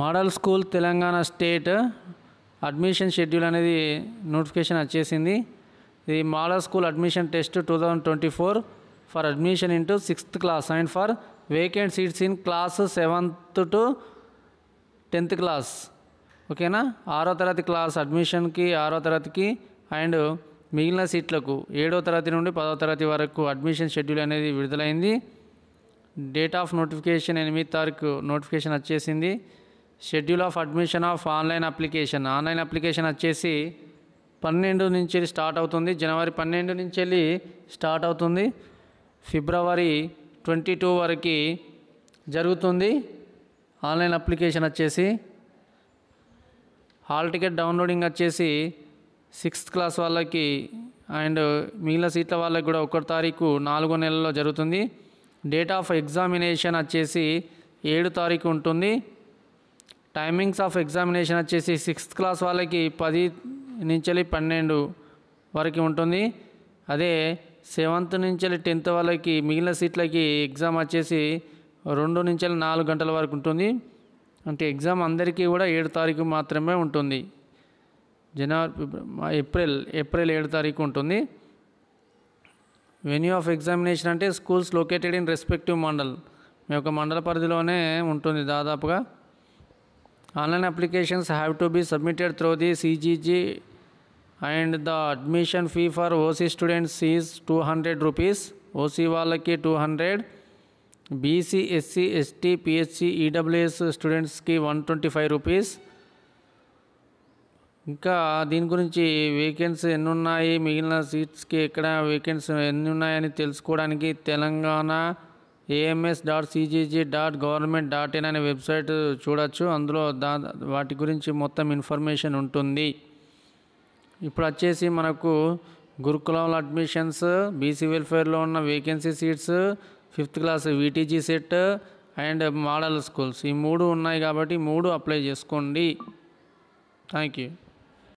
model school Telangana state admission schedule అనేది notification వచ్చేసింది ఇది model school admission test two thousand twenty four for admission into sixth class and for vacant seats in class seventh to tenth class ఓకేనా ఆరో తరగతి class అడ్మిషన్కి ఆరో తరగతికి and మిగిలిన సీట్లకు ఏడో తరగతి నుండి పదో తరగతి వరకు అడ్మిషన్ షెడ్యూల్ అనేది విడుదలైంది డేట్ ఆఫ్ నోటిఫికేషన్ ఎనిమిది తారీఖు నోటిఫికేషన్ వచ్చేసింది schedule of admission of online application online application వచ్చేసి పన్నెండు నుంచి స్టార్ట్ అవుతుంది జనవరి పన్నెండు నుంచి వెళ్ళి స్టార్ట్ అవుతుంది ఫిబ్రవరి ట్వంటీ టూ వరకు జరుగుతుంది ఆన్లైన్ అప్లికేషన్ వచ్చేసి హాల్ టికెట్ డౌన్లోడింగ్ వచ్చేసి సిక్స్త్ క్లాస్ వాళ్ళకి అండ్ మిగిలిన సీట్ల వాళ్ళకి కూడా ఒకటి తారీఖు నాలుగో నెలలో జరుగుతుంది డేట్ ఆఫ్ ఎగ్జామినేషన్ వచ్చేసి ఏడు తారీఖు ఉంటుంది టైమింగ్స్ ఆఫ్ ఎగ్జామినేషన్ వచ్చేసి సిక్స్త్ క్లాస్ వాళ్ళకి పది నుంచి పన్నెండు వరకు ఉంటుంది అదే సెవెంత్ నుంచి టెన్త్ వాళ్ళకి మిగిలిన సీట్లకి ఎగ్జామ్ వచ్చేసి రెండు నుంచి నాలుగు గంటల వరకు ఉంటుంది అంటే ఎగ్జామ్ అందరికీ కూడా ఏడు తారీఖు మాత్రమే ఉంటుంది జనవరి ఏప్రిల్ ఏప్రిల్ ఏడు తారీఖు ఉంటుంది వెన్యూ ఆఫ్ ఎగ్జామినేషన్ అంటే schools located in respective mandal మీ యొక్క మండల పరిధిలోనే ఉంటుంది దాదాపుగా Online applications have to be submitted through the and the admission fee for OC students students two hundred rupees OC వాళ్ళకి 200, BC SC ST PHC EWS స్టూడెంట్స్కి one twenty five rupees ఇంకా దీని గురించి వేకెన్సీ ఎన్ని ఉన్నాయి మిగిలిన సీట్స్కి ఎక్కడ వేకెన్సీ ఎన్ని ఉన్నాయని తెలుసుకోవడానికి Telangana AMS dot CGG dot government dot in అనే వెబ్సైట్ చూడొచ్చు అందులో దా వాటి గురించి మొత్తం ఇన్ఫర్మేషన్ ఉంటుంది ఇప్పుడు వచ్చేసి మనకు గురుకులం అడ్మిషన్స్ బీసీ వెల్ఫేర్లో ఉన్న vacancy seats fifth class VTG set and model schools ఈ మూడు ఉన్నాయి కాబట్టి మూడు అప్లై చేసుకోండి థ్యాంక్ యూ